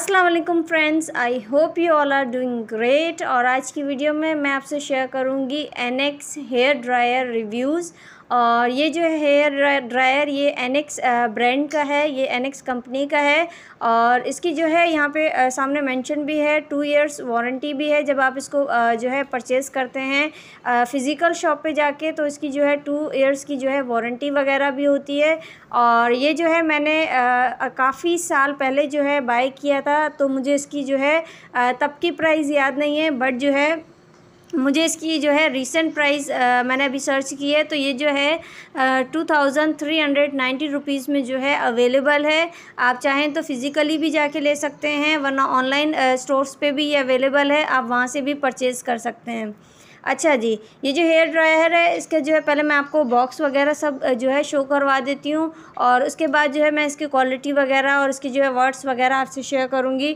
अस्सलाम वालेकुम friends I hope you all are doing great और आज की वीडियो में मैं आपसे शेयर करूंगी एनएक्स हेयर ड्रायर रिव्यूज़ और ये जो हेयर ड्रायर ये एनेक्स ब्रांड का है ये एनेक्स कंपनी का है और इसकी जो है यहाँ पे सामने मेंशन भी है टू इयर्स वारंटी भी है जब आप इसको जो है परचेस करते हैं फ़िज़िकल शॉप पे जाके तो इसकी जो है टू इयर्स की जो है वारंटी वगैरह भी होती है और ये जो है मैंने काफ़ी साल पहले जो है बाई किया था तो मुझे इसकी जो है तब की प्राइस याद नहीं है बट जो है मुझे इसकी जो है रिसेंट प्राइस मैंने अभी सर्च की है तो ये जो है two thousand three hundred ninety rupees में जो है अवेलेबल है आप चाहें तो फिज़िकली भी जाके ले सकते हैं वरना ऑनलाइन स्टोर्स पे भी ये अवेलेबल है आप वहाँ से भी परचेज़ कर सकते हैं अच्छा जी ये जो हेयर ड्रायर है इसके जो है पहले मैं आपको बॉक्स वगैरह सब जो है शो करवा देती हूँ और उसके बाद जो है मैं इसकी क्वालिटी वगैरह और इसकी जो है वर्ड्स वगैरह आपसे शेयर करूँगी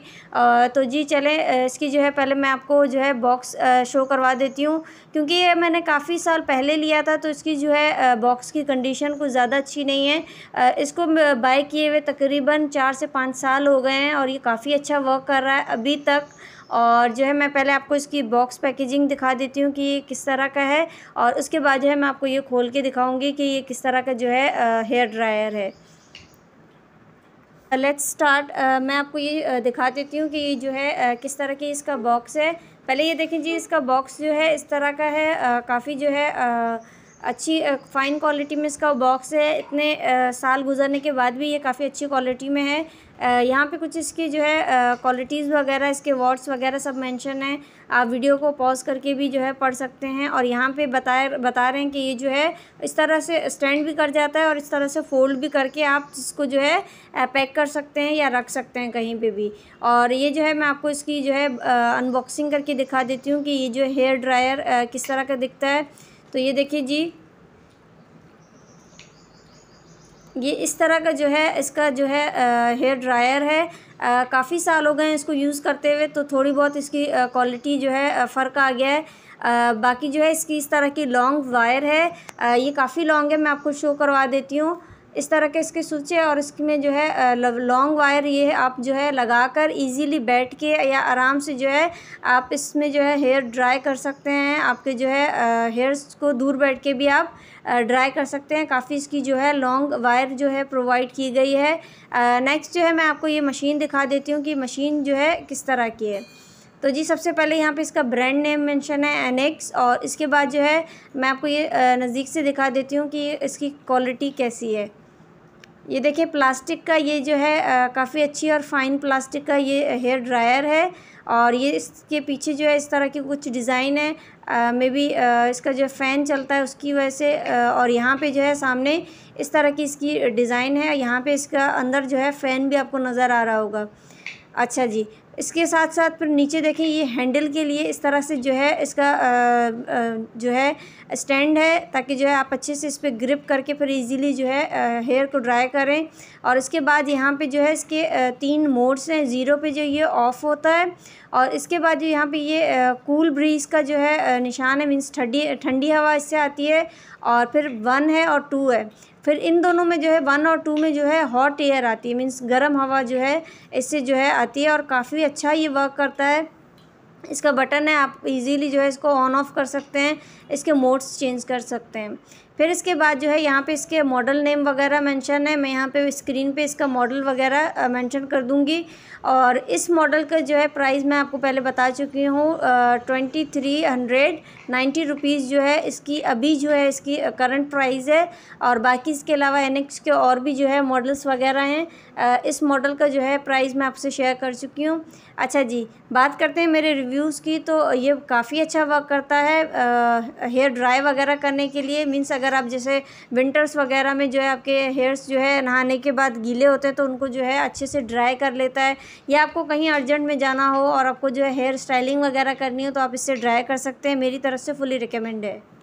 तो जी चले इसकी जो है पहले मैं आपको जो है बॉक्स शो करवा देती हूँ क्योंकि ये मैंने काफ़ी साल पहले लिया था तो इसकी जो है बॉक्स की कंडीशन कुछ ज़्यादा अच्छी नहीं है इसको बाय किए हुए तकरीबन चार से पाँच साल हो गए हैं और ये काफ़ी अच्छा वर्क कर रहा है अभी तक और जो है मैं पहले आपको इसकी बॉक्स पैकेजिंग दिखा देती हूँ कि ये किस तरह का है और उसके बाद जो है मैं आपको ये खोल के दिखाऊँगी कि ये किस तरह का जो है हेयर ड्रायर है लेट्स uh, स्टार्ट uh, मैं आपको ये uh, दिखा देती हूँ कि ये जो है uh, किस तरह की इसका बॉक्स है पहले ये देखें जी इसका बॉक्स जो है इस तरह का है uh, काफ़ी जो है uh, अच्छी फ़ाइन क्वालिटी में इसका बॉक्स है इतने साल गुजरने के बाद भी ये काफ़ी अच्छी क्वालिटी में है यहाँ पे कुछ इसकी जो है क्वालिटीज़ वगैरह इसके वर्ड्स वगैरह सब मेंशन है आप वीडियो को पॉज करके भी जो है पढ़ सकते हैं और यहाँ पे बताए बता रहे हैं कि ये जो है इस तरह से स्टैंड भी कर जाता है और इस तरह से फोल्ड भी करके आप इसको जो है पैक कर सकते हैं या रख सकते हैं कहीं पर भी और ये जो है मैं आपको इसकी जो है अनबॉक्सिंग करके दिखा देती हूँ कि ये जो हेयर ड्रायर किस तरह का दिखता है तो ये देखिए जी ये इस तरह का जो है इसका जो है हेयर ड्रायर है काफ़ी साल हो गए हैं इसको यूज़ करते हुए तो थोड़ी बहुत इसकी क्वालिटी जो है फ़र्क आ गया है आ, बाकी जो है इसकी इस तरह की लॉन्ग वायर है आ, ये काफ़ी लॉन्ग है मैं आपको शो करवा देती हूँ इस तरह के इसके है और इसमें जो है लॉन्ग वायर ये आप जो है लगाकर इजीली बैठ के या आराम से जो है आप इसमें जो है हेयर ड्राई कर सकते हैं आपके जो है हेयर्स को दूर बैठ के भी आप ड्राई कर सकते हैं काफ़ी इसकी जो है लॉन्ग वायर जो है प्रोवाइड की गई है नेक्स्ट जो है मैं आपको ये मशीन दिखा देती हूँ कि मशीन जो है किस तरह की है तो जी सबसे पहले यहाँ पे इसका ब्रांड नेम मेंशन है एनेक्स और इसके बाद जो है मैं आपको ये नज़दीक से दिखा देती हूँ कि इसकी क्वालिटी कैसी है ये देखिए प्लास्टिक का ये जो है काफ़ी अच्छी और फाइन प्लास्टिक का ये हेयर ड्रायर है और ये इसके पीछे जो है इस तरह की कुछ डिज़ाइन है मे बी इसका जो फ़ैन चलता है उसकी वजह से और यहाँ पे जो है सामने इस तरह की इसकी डिज़ाइन है यहाँ पे इसका अंदर जो है फ़ैन भी आपको नज़र आ रहा होगा अच्छा जी इसके साथ साथ फिर नीचे देखें ये हैंडल के लिए इस तरह से जो है इसका आ, आ, जो है स्टैंड है ताकि जो है आप अच्छे से इस पर ग्रिप करके फिर इजीली जो है हेयर को ड्राई करें और इसके बाद यहाँ पे जो है इसके तीन मोड्स हैं ज़ीरो पे जो ये ऑफ़ होता है और इसके बाद जो यहाँ पे ये कूल ब्रीज़ का जो है निशान है मीन्स ठंडी ठंडी हवा इससे आती है और फिर वन है और टू है फिर इन दोनों में जो है वन और टू में जो है हॉट एयर आती है मीन्स गर्म हवा जो है इससे जो है आती है और काफ़ी अच्छा ये वर्क करता है इसका बटन है आप इजीली जो है इसको ऑन ऑफ कर सकते हैं इसके मोड्स चेंज कर सकते हैं फिर इसके बाद जो है यहाँ पे इसके मॉडल नेम वगैरह मेंशन है मैं यहाँ पे स्क्रीन पे इसका मॉडल वगैरह मेंशन कर दूँगी और इस मॉडल का जो है प्राइस मैं आपको पहले बता चुकी हूँ twenty three hundred ninety rupees जो है इसकी अभी जो है इसकी करंट प्राइस है और बाकी इसके अलावा एन के और भी जो है मॉडल्स वगैरह हैं इस मॉडल का जो है प्राइस मैं आपसे शेयर कर चुकी हूँ अच्छा जी बात करते हैं मेरे रिव्यूज़ की तो ये काफ़ी अच्छा वर्क करता है हेयर ड्राई वगैरह करने के लिए मीन्स अगर अगर आप जैसे विंटर्स वगैरह में जो है आपके हेयर्स जो है नहाने के बाद गीले होते हैं तो उनको जो है अच्छे से ड्राई कर लेता है या आपको कहीं अर्जेंट में जाना हो और आपको जो है हेयर स्टाइलिंग वगैरह करनी हो तो आप इससे ड्राई कर सकते हैं मेरी तरफ से फुली रिकमेंड है